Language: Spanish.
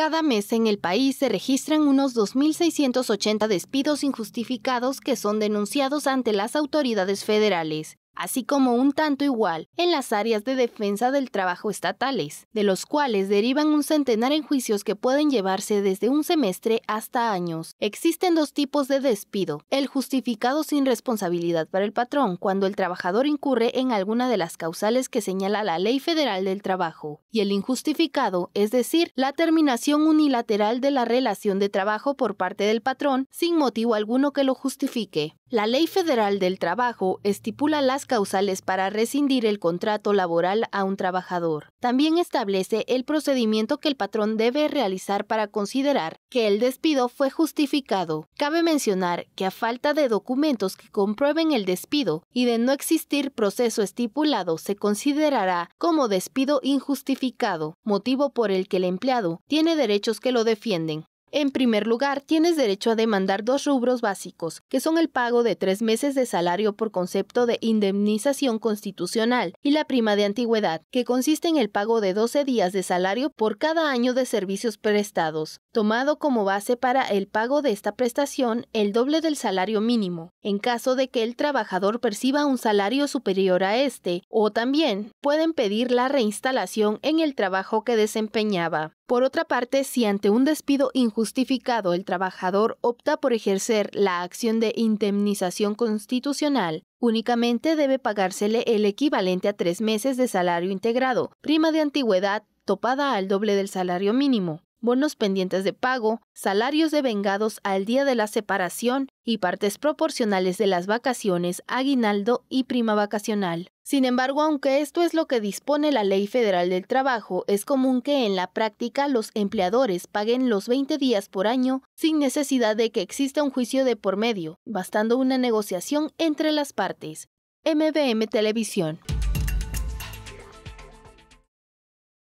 Cada mes en el país se registran unos 2.680 despidos injustificados que son denunciados ante las autoridades federales así como un tanto igual en las áreas de defensa del trabajo estatales, de los cuales derivan un centenar en juicios que pueden llevarse desde un semestre hasta años. Existen dos tipos de despido, el justificado sin responsabilidad para el patrón cuando el trabajador incurre en alguna de las causales que señala la Ley Federal del Trabajo, y el injustificado, es decir, la terminación unilateral de la relación de trabajo por parte del patrón sin motivo alguno que lo justifique. La Ley Federal del Trabajo estipula las causales para rescindir el contrato laboral a un trabajador. También establece el procedimiento que el patrón debe realizar para considerar que el despido fue justificado. Cabe mencionar que a falta de documentos que comprueben el despido y de no existir proceso estipulado, se considerará como despido injustificado, motivo por el que el empleado tiene derechos que lo defienden. En primer lugar, tienes derecho a demandar dos rubros básicos, que son el pago de tres meses de salario por concepto de indemnización constitucional y la prima de antigüedad, que consiste en el pago de 12 días de salario por cada año de servicios prestados, tomado como base para el pago de esta prestación el doble del salario mínimo, en caso de que el trabajador perciba un salario superior a este, o también pueden pedir la reinstalación en el trabajo que desempeñaba. Por otra parte, si ante un despido injustificado el trabajador opta por ejercer la acción de indemnización constitucional, únicamente debe pagársele el equivalente a tres meses de salario integrado, prima de antigüedad topada al doble del salario mínimo bonos pendientes de pago, salarios devengados al día de la separación y partes proporcionales de las vacaciones, aguinaldo y prima vacacional. Sin embargo, aunque esto es lo que dispone la Ley Federal del Trabajo, es común que en la práctica los empleadores paguen los 20 días por año sin necesidad de que exista un juicio de por medio, bastando una negociación entre las partes. MBM Televisión.